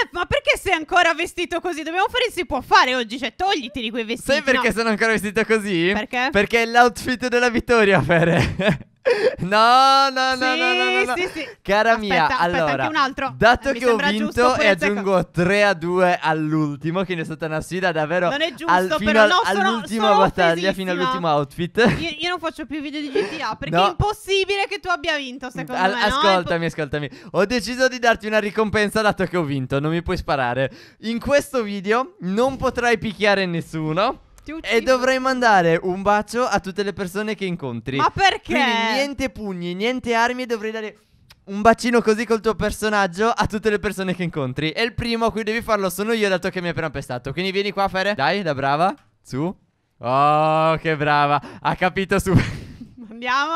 Steph, ma perché sei ancora vestito così? Dobbiamo fare il si può fare oggi, cioè togliti di quei vestiti. Sai perché no. sono ancora vestito così? Perché? Perché è l'outfit della vittoria, Fere. No, no, no, sì, no, no, no, sì, sì. Cara aspetta, mia, aspetta, allora, un altro. dato Mi che ho vinto e aggiungo 3 a 2 all'ultimo, che ne è stata una sfida davvero Non è giusto, al, fino però al, no, all'ultima sono battaglia, fino all'ultimo outfit. Io, io, non faccio più video di GTA perché no. è impossibile che tu abbia vinto, secondo al, me. Ascoltami, no? ascoltami. Ho deciso di darti una ricompensa dato che ho vinto, non mi puoi sparare. In questo video non potrai picchiare nessuno ti uccido. E dovrei mandare un bacio a tutte le persone che incontri. Ma perché? Quindi niente pugni, niente armi e dovrei dare un bacino così col tuo personaggio a tutte le persone che incontri. E il primo a cui devi farlo sono io, dato che mi hai appena pestato. Quindi vieni qua a fare. Dai, da brava. Su. Oh, che brava. Ha capito su. Andiamo.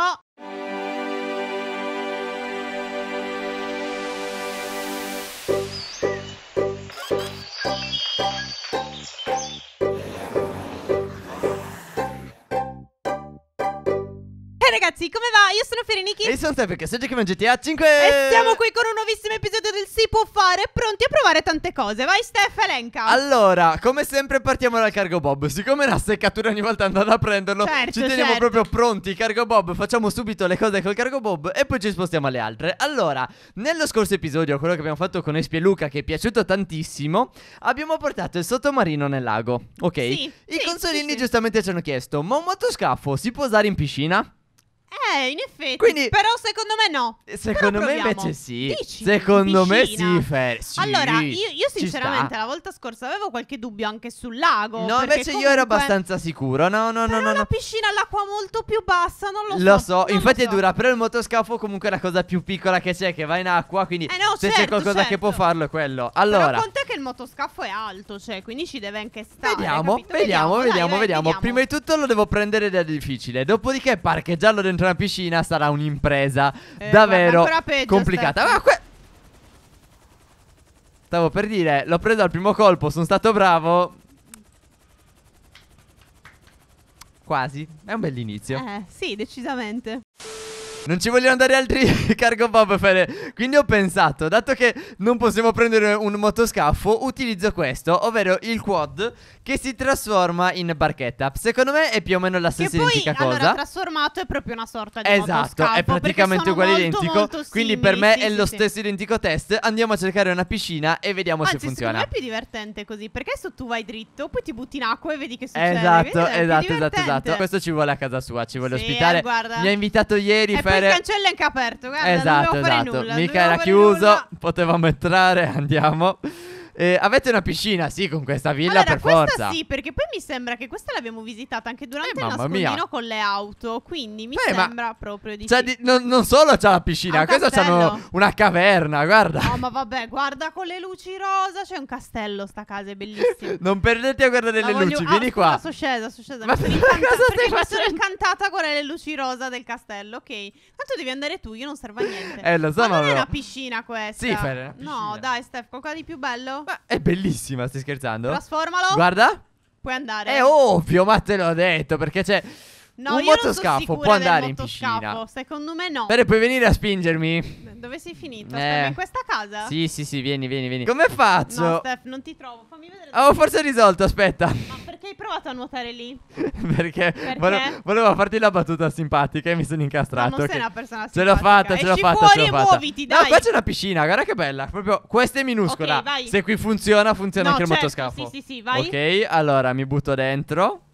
ragazzi, come va? Io sono Ferenichi E sono Steph, che sto giocando GTA 5 E siamo qui con un nuovissimo episodio del Si può fare Pronti a provare tante cose, vai Steph, elenca Allora, come sempre partiamo dal Cargo Bob Siccome la seccatura ogni volta andando a prenderlo certo, Ci teniamo certo. proprio pronti, Cargo Bob Facciamo subito le cose col Cargo Bob E poi ci spostiamo alle altre Allora, nello scorso episodio, quello che abbiamo fatto con Espi e Luca Che è piaciuto tantissimo Abbiamo portato il sottomarino nel lago, ok? Sì, I sì, consolini sì, sì. giustamente ci hanno chiesto Ma un motoscafo si può usare in piscina? Eh, in effetti. Quindi, però secondo me no. Eh, secondo me invece sì. Dici, secondo me sì, Fer. Sì, allora, io, io sinceramente la volta scorsa avevo qualche dubbio anche sul lago. No, invece comunque... io ero abbastanza sicuro. No, no, no. no, no. piscina all'acqua molto più bassa, non lo so. Lo so, infatti lo so. è dura, però il motoscafo comunque è la cosa più piccola che c'è, che va in acqua, quindi eh no, se certo, c'è qualcosa certo. che può certo. farlo è quello. Allora... Però con te che il motoscafo è alto, cioè, quindi ci deve anche stare. Vediamo, vediamo, vediamo, dai, vediamo, dai, vediamo, Prima di tutto lo devo prendere da difficile. Dopodiché parcheggiarlo dentro una piscina sarà un'impresa eh, davvero guarda, peggio, complicata. Ma que- Stavo per dire, l'ho preso al primo colpo, sono stato bravo. Quasi, è un bell'inizio. Eh, sì, decisamente. Non ci vogliono dare altri cargo Bob fare. Quindi ho pensato, dato che non possiamo prendere un motoscafo, utilizzo questo, ovvero il quad che si trasforma in barchetta. Secondo me è più o meno la stessa che poi, identica cosa. Allora, trasformato è proprio una sorta di Esatto, è praticamente uguale molto, identico. Molto quindi per me sì, è sì, lo sì. stesso identico test. Andiamo a cercare una piscina e vediamo Anzi, se funziona. Ma è più divertente così, perché se tu vai dritto, poi ti butti in acqua e vedi che succede. Esatto, vedi, esatto, esatto, esatto. Questo ci vuole a casa sua, ci vuole eh, ospitare. Guarda. Mi ha invitato ieri, è sapere. il cancello è anche aperto, guarda, esatto, non esatto. fare esatto. nulla. Mica era chiuso, nulla. potevamo entrare, andiamo. Eh, avete una piscina, sì, con questa villa allora, per forza. sì, perché poi mi sembra che questa l'abbiamo visitata anche durante eh, il nascondino mia. con le auto, quindi mi Beh, sembra proprio di, cioè, di non, non, solo c'è la piscina, un questa c'hanno una caverna, guarda. No, ma vabbè, guarda con le luci rosa, c'è un castello sta casa, è bellissima. non perderti a guardare la le voglio... luci, ah, vieni qua. Ah, sono scesa, sono scesa. Ma mi sono incantata, perché mi sono incantata a guardare le luci rosa del castello, ok. Tanto devi andare tu, io non servo a niente. Eh, lo so, ma, ma non è una piscina questa. Sì, Fer, No, dai, Steph, qualcosa di più bello? Ma è bellissima, stai scherzando? Trasformalo. Guarda. Puoi andare. È ovvio, ma te l'ho detto perché c'è. No, un motoscafo può andare in piscina. Secondo me no. Bene, puoi venire a spingermi. Dove sei finito? Eh. Stefano, in questa casa? Sì, sì, sì, vieni, vieni, vieni. Come faccio? No, Steph, non ti trovo. Fammi vedere. Avevo oh, forse risolto, aspetta andato a nuotare lì? Perché, Perché? Volevo, volevo, farti la battuta simpatica e mi sono incastrato. Ma non sei una persona simpatica. Ce l'ho fatta, ce l'ho fatta. ce l'ho fatta. muoviti, dai. No, qua c'è una piscina, guarda che bella. Proprio questa è minuscola. Okay, Se qui funziona, funziona no, anche certo, il motoscafo. Sì, sì, sì, vai. Ok, allora mi butto dentro.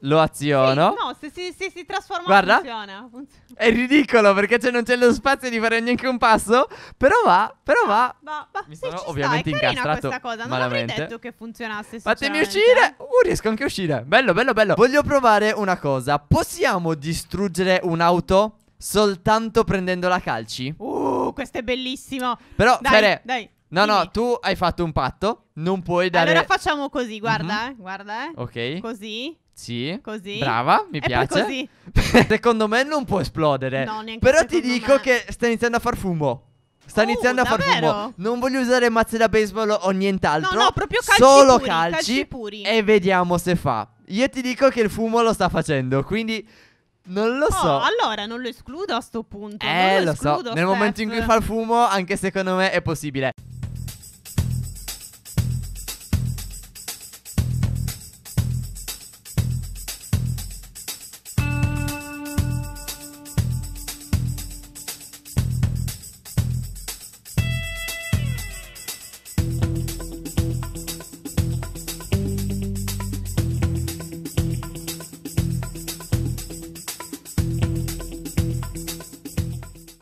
Lo aziono. Sì, no, se, si trasforma Guarda, funziona. È ridicolo perché cioè non c'è lo spazio di fare neanche un passo. Però va, però ah, va. Ma, ma, Mi sono ovviamente sta, incastrato. Cosa, non avrei detto che funzionasse. Fatemi uscire. Uh, riesco anche a uscire. Bello, bello, bello. Voglio provare una cosa. Possiamo distruggere un'auto soltanto prendendo la calci? Uh, questo è bellissimo. Però, dai, Fere, dai. No, dimmi. no, tu hai fatto un patto. Non puoi dare. Allora facciamo così, guarda, mm -hmm. eh, guarda. Eh. Ok. Così. Sì. Così. Brava, mi e piace. così. secondo me non può esplodere. No, neanche Però ti dico me. che sta iniziando a far fumo. Sta uh, iniziando oh, a far fumo. Non voglio usare mazze da baseball o nient'altro. No, no, proprio calci Solo puri, calci, calci puri. E vediamo se fa. Io ti dico che il fumo lo sta facendo, quindi non lo oh, so. allora non lo escludo a sto punto. Eh, lo, lo escludo, so. Nel momento in cui fa il fumo, anche secondo me è possibile.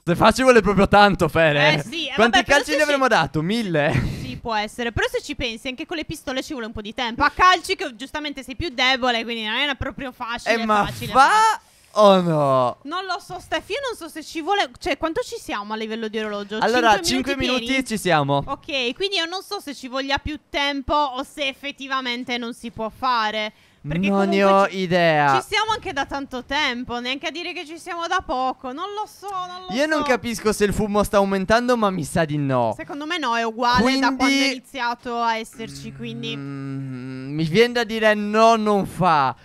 Se ci vuole proprio tanto, Fere. Eh sì, eh, Quanti vabbè, calci ne avremmo dato? Mille? Sì, può essere. Però se ci pensi, anche con le pistole ci vuole un po' di tempo. A calci che giustamente sei più debole, quindi non è proprio facile. Eh, ma facile, fa... Facile. Oh no! Non lo so, Steph, io non so se ci vuole. Cioè, quanto ci siamo a livello di orologio? Allora, 5, minuti, minuti e ci siamo. Ok, quindi io non so se ci voglia più tempo o se effettivamente non si può fare. Perché non ne ho ci, idea. Ci siamo anche da tanto tempo, neanche a dire che ci siamo da poco. Non lo so, non lo Io so. non capisco se il fumo sta aumentando, ma mi sa di no. Secondo me no, è uguale quindi... da quando è iniziato a esserci, quindi... Mm, mi viene da dire no, non fa.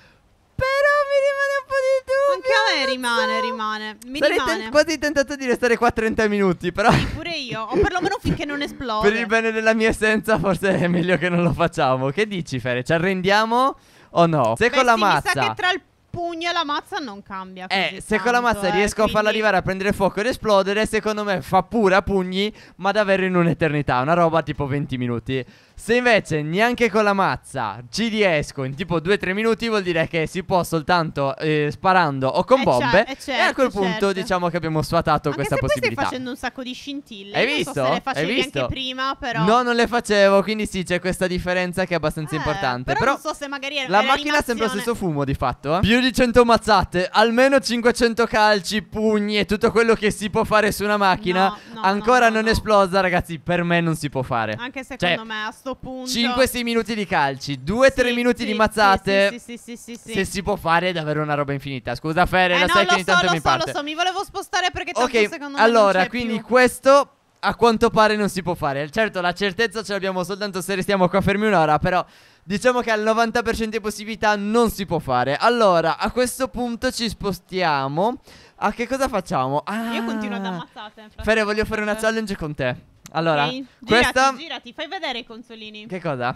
Però mi rimane un po' di dubbio. Anche a me rimane, so. rimane. Mi Sarei rimane. Ten quasi tentato di restare qua 30 minuti, però. Pure io, o perlomeno finché non esplode. per il bene della mia essenza, forse è meglio che non lo facciamo. Che dici, Fere? Ci arrendiamo? o no? Se Beh, con la sì, mazza. Mi sa che tra il pugno e la mazza non cambia. eh, se con la mazza eh, riesco quindi... a farla arrivare a prendere fuoco ed esplodere, secondo me fa pure a pugni, ma davvero in un'eternità. Una roba tipo 20 minuti. Se invece neanche con la mazza ci riesco in tipo 2-3 minuti, vuol dire che si può soltanto eh, sparando o con eh bombe. Eh certo, e a quel certo. punto certo. diciamo che abbiamo sfatato Anche questa se possibilità. Poi stai facendo un sacco di scintille. Hai Io visto? Non so le facevi Hai visto? anche prima, però. No, non le facevo. Quindi sì, c'è questa differenza che è abbastanza eh, importante. Però, però, non so se magari era La macchina ha sempre lo stesso fumo, di fatto. Eh. Più di 100 mazzate, almeno 500 calci, pugni e tutto quello che si può fare su una macchina. No, no, ancora no, non esplosa, ragazzi. Per me non si può fare. Anche cioè, secondo cioè, me, assolutamente sto punto. 5-6 minuti di calci, 2-3 sì, minuti sì, di mazzate. Sì, sì, sì, sì, Se si può fare è davvero una roba infinita. Scusa, Ferre, eh, la no, sai che ogni so, tanto mi so, parte. Lo so, mi volevo spostare perché tanto okay, secondo me Allora, quindi più. questo a quanto pare non si può fare. Certo, la certezza ce l'abbiamo soltanto se restiamo qua fermi un'ora, però diciamo che al 90% di possibilità non si può fare. Allora, a questo punto ci spostiamo. A che cosa facciamo? Ah, Io continuo ad ah. ammazzate. Eh, Fere, voglio fare una challenge con te. Allora, okay. girati, questa... girati, fai vedere i consolini. Che cosa?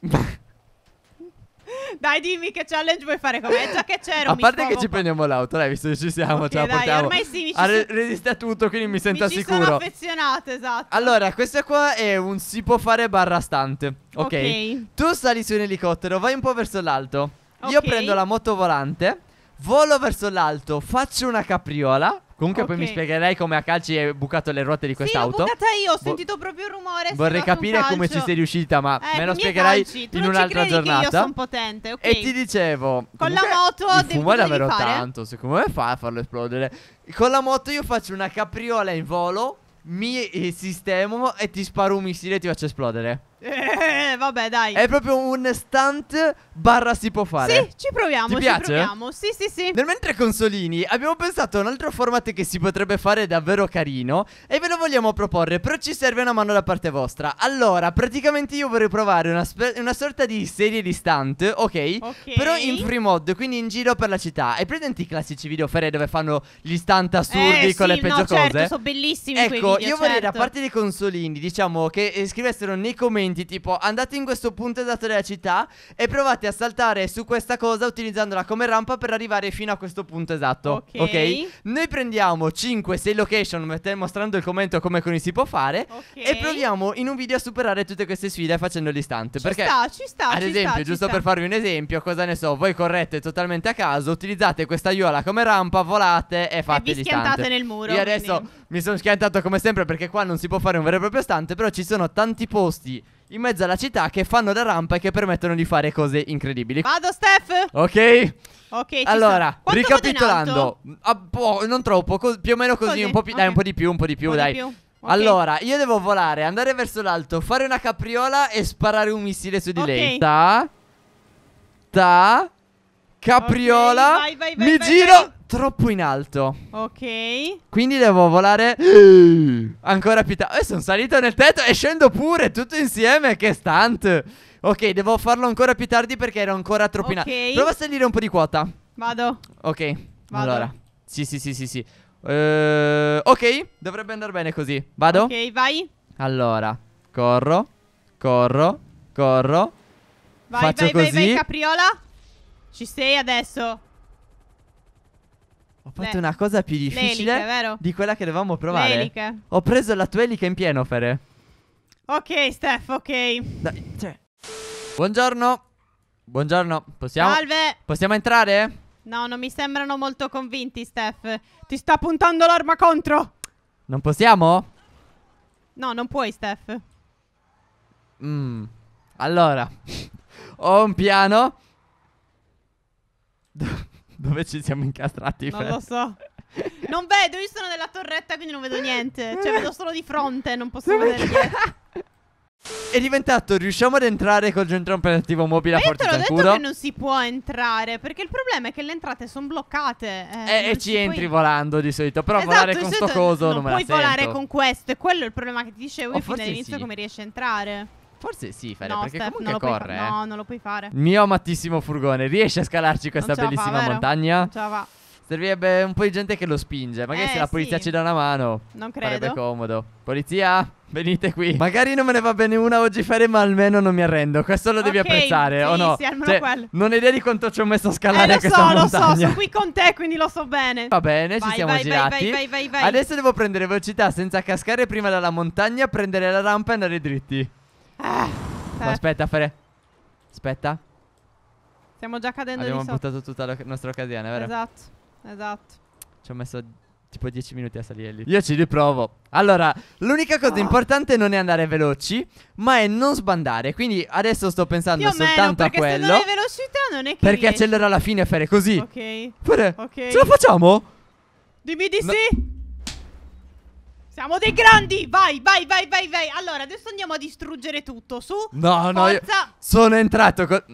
Dai, dimmi che challenge vuoi fare con me. Già che c'ero. A parte che ci prendiamo l'auto, dai, visto che ci siamo, okay, ce la dai, portiamo. Ormai sì, mi ci Re- resiste a tutto, quindi mi sento mi sicuro. Mi sono affezionato, esatto. Allora, questo qua è un si può fare barra stante. Ok. Tu sali su un elicottero, vai un po' verso l'alto. Okay. Io prendo la moto volante, volo verso l'alto, faccio una capriola. Comunque okay. poi mi spiegherai come a calci hai bucato le ruote di quest'auto. Sì, l'ho bucata io, ho sentito proprio il rumore. Vorrei capire come ci sei riuscita, ma eh, me lo spiegherai calci. in un'altra giornata. io sono potente, ok. E ti dicevo, con la moto il fumo è davvero tanto, secondo me fa a farlo esplodere. Con la moto io faccio una capriola in volo, mi sistemo e ti sparo un missile e ti faccio esplodere. Eh eh, eh, vabbè, dai. È proprio un stunt barra si può fare. Sì, ci proviamo, Ti ci piace? proviamo. Sì, sì, sì. Nel mentre consolini, abbiamo pensato a un altro format che si potrebbe fare davvero carino e ve lo vogliamo proporre, però ci serve una mano da parte vostra. Allora, praticamente io vorrei provare una, una sorta di serie di stunt, okay? ok? Però in free mod, quindi in giro per la città. Hai presente i classici video ferie dove fanno gli stunt assurdi eh, con sì, le peggio no, cose? Certo, sono bellissimi Ecco, video, io certo. vorrei da certo. parte dei consolini, diciamo, che scrivessero nei commenti tipo andate in questo punto esatto della città e provate a saltare su questa cosa utilizzandola come rampa per arrivare fino a questo punto esatto. Ok. okay? Noi prendiamo 5-6 location mette- mostrando il commento come con si può fare okay. e proviamo in un video a superare tutte queste sfide facendo l'istante. Ci perché sta, ci sta. Ad ci esempio, sta, giusto per sta. farvi un esempio, cosa ne so, voi correte totalmente a caso, utilizzate questa iola come rampa, volate e fate e vi l'istante. nel muro. Io adesso quindi. mi sono schiantato come sempre perché qua non si può fare un vero e proprio stante, però ci sono tanti posti in mezzo alla città che fanno da rampa e che permettono di fare cose incredibili. Vado, Steph! Ok. Ok, allora, ricapitolando, ah, po non troppo, più o meno così, così. Un po okay. dai, un po' di più, un po' di più, un dai. Di più. Okay. Allora, io devo volare, andare verso l'alto, fare una capriola e sparare un missile su di okay. lei. Ta. Ta. Capriola. Okay, vai, vai, vai, mi giro troppo in alto. Ok. Quindi devo volare ancora più tardi. Eh, sono salito nel tetto e scendo pure, tutto insieme. Che stunt. Ok, devo farlo ancora più tardi perché ero ancora troppo okay. in alto. Prova a salire un po' di quota. Vado. Ok. Vado. Allora. Sì, sì, sì, sì, sì. Uh, ok, dovrebbe andare bene così. Vado? Ok, vai. Allora, corro, corro, corro. Vai, Faccio vai, così. vai, vai, capriola. Ci sei adesso? Ho fatto Le... una cosa più difficile vero? di quella che dovevamo provare. Ho preso la tua elica in pieno, Fere. Ok, Steph, ok. Dai, cioè. Buongiorno. Buongiorno. Possiamo? Salve. Possiamo entrare? No, non mi sembrano molto convinti, Steph. Ti sta puntando l'arma contro. Non possiamo? No, non puoi, Steph. Mm. Allora, ho un piano dove ci siamo incastrati? Non lo so. Non vedo, io sono nella torretta quindi non vedo niente. Cioè vedo solo di fronte, non posso vedere niente. È diventato riusciamo ad entrare col centro operativo mobile Ma a Forte eh, Io te l'ho detto che non si può entrare perché il problema è che le entrate sono bloccate eh, eh e, ci entri puoi... volando di solito, però esatto, volare con sto coso non, me la non puoi volare con questo e quello è il problema che ti dicevo oh, io fin dall'inizio sì. come riesci a entrare. Forse sì, Fede, no, perché Steph, comunque corre. Fa- eh. No, non lo puoi fare. Mio amatissimo furgone, riesce a scalarci questa bellissima fa, montagna? Non ce la fa. Servirebbe un po' di gente che lo spinge. Magari eh, se la polizia sì. ci dà una mano. Non credo. Sarebbe comodo. Polizia, venite qui. Magari non me ne va bene una oggi fare, ma almeno non mi arrendo. Questo lo okay, devi apprezzare, sì, o no? Sì, almeno cioè, quello. Non ho idea di quanto ci ho messo a scalare eh, a questa so, montagna. Lo so, lo so, sono qui con te, quindi lo so bene. Va bene, vai, ci siamo vai, girati. Vai, vai, vai, vai, vai. Adesso devo prendere velocità senza cascare prima dalla montagna, prendere la rampa e andare dritti. Ah, eh. Aspetta, fare. Aspetta. Stiamo già cadendo Abbiamo di sotto. Abbiamo buttato tutta la nostra occasione, vero? Esatto, esatto. Ci ho messo tipo 10 minuti a salire lì. Io ci riprovo. Allora, l'unica cosa oh. importante non è andare veloci, ma è non sbandare. Quindi adesso sto pensando Più soltanto meno, a quello. Perché velocità non è che Perché riesci. accelera alla fine a fare così. Ok. Fere, okay. ce la facciamo? Dimmi di no. sì. Siamo dei grandi! Vai, vai, vai, vai, vai! Allora, adesso andiamo a distruggere tutto, su! No, no, sono entrato con...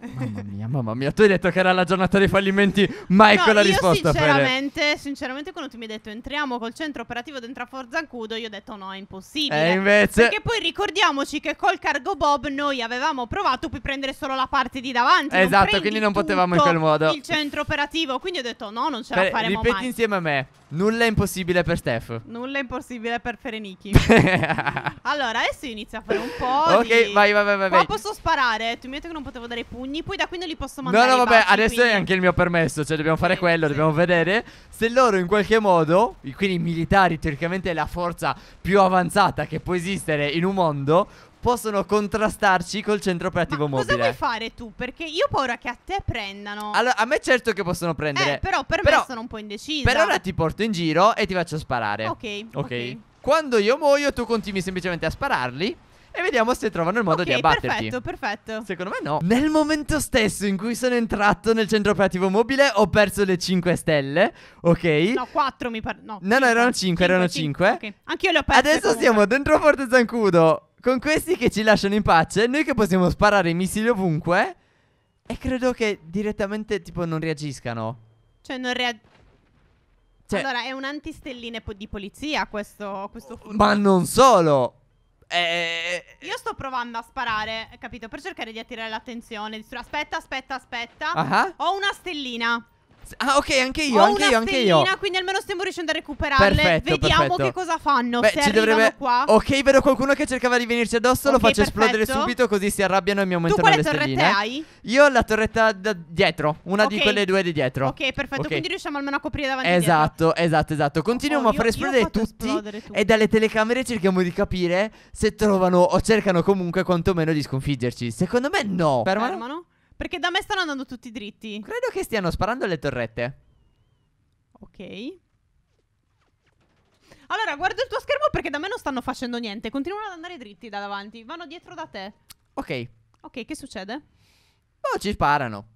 Mamma mia, mamma mia, tu hai detto che era la giornata dei fallimenti, ma è no, la risposta. Sinceramente, Fede. sinceramente, quando tu mi hai detto entriamo col centro operativo dentro a Cudo, io ho detto no, è impossibile. E eh, invece... Perché poi ricordiamoci che col cargo Bob noi avevamo provato, puoi prendere solo la parte di davanti. Esatto, non quindi non potevamo in quel modo. Il centro operativo, quindi ho detto no, non ce Beh, la faremo ripeti mai. Ripeti insieme a me. Nulla è impossibile per Steph. Nulla è impossibile per Fereniki. allora, adesso io inizio a fare un po'. Ok, di... vai, vai, vai. vai. Qua posso sparare. Tu mi hai detto che non potevo dare i pugni. Poi da qui non li posso mandare. No, no, vabbè, baci, adesso quindi... è anche il mio permesso. Cioè, dobbiamo fare eh, quello, sì. dobbiamo vedere. Se loro in qualche modo, quindi i militari, teoricamente è la forza più avanzata che può esistere in un mondo, possono contrastarci col centro operativo Ma mobile. Cosa vuoi fare tu? Perché io ho paura che a te prendano. Allora, a me certo che possono prendere. Eh, però per però, me sono un po' indecisa. Per ora ti porto in giro e ti faccio sparare. Ok. Ok. okay. Quando io muoio, tu continui semplicemente a spararli. E vediamo se trovano il modo okay, di abbatterti perfetto, perfetto Secondo me no Nel momento stesso in cui sono entrato nel centro operativo mobile Ho perso le 5 stelle Ok No, 4 mi pare No, no, no erano 5, 5 erano 5, 5. Okay. Anch'io le ho perse Adesso comunque. siamo dentro Forte Zancudo con questi che ci lasciano in pace, noi che possiamo sparare i missili ovunque. E credo che direttamente, tipo, non reagiscano. Cioè, non reagiscono. Cioè, allora, è un antistelline po di polizia questo, questo furto. Ma non solo. Eh... eh, eh, eh. Io sto provando a sparare, capito? Per cercare di attirare l'attenzione. Aspetta, aspetta, aspetta. Uh Ho una stellina. Ah, ok, anche io, Ho anche io, anche stellina, io. quindi almeno stiamo riuscendo a recuperarle. Perfetto, Vediamo perfetto. che cosa fanno. Beh, ci dovrebbe... qua. Ok, vedo qualcuno che cercava di venirci addosso. Okay, lo faccio perfetto. esplodere subito, così si arrabbiano e mi aumentano le stelline. Tu quale torretta hai? Io ho la torretta da dietro. Una okay. di quelle due di dietro. Ok, perfetto. Okay. Quindi riusciamo almeno a coprire davanti. Esatto, esatto, esatto. Continuiamo oh, a far esplodere tutti, esplodere tutti. E dalle telecamere cerchiamo di capire se trovano o cercano comunque quantomeno di sconfiggerci. Secondo me no. Fermano? Fermano? Perché da me stanno andando tutti dritti. Credo che stiano sparando le torrette. Ok. Allora, guarda il tuo schermo perché da me non stanno facendo niente. Continuano ad andare dritti da davanti. Vanno dietro da te. Ok. Ok, che succede? Oh, ci sparano.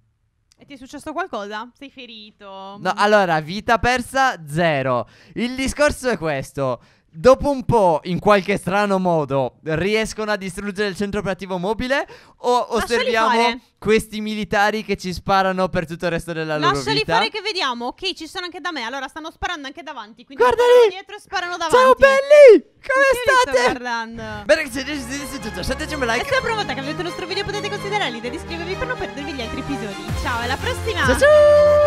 E ti è successo qualcosa? Sei ferito? No, allora, vita persa, zero. Il discorso è questo dopo un po', in qualche strano modo, riescono a distruggere il centro operativo mobile o osserviamo questi militari che ci sparano per tutto il resto della loro Lasciali vita? fare che vediamo. Ok, ci sono anche da me. Allora, stanno sparando anche davanti. Quindi Guarda lì! dietro e sparano davanti. Ciao belli! Come state? Bene che siete se tutto, lasciateci un bel like. E se la prima volta che avete il nostro video potete considerare l'idea di iscrivervi per non perdervi gli altri episodi. Ciao, alla prossima! Ciao ciao!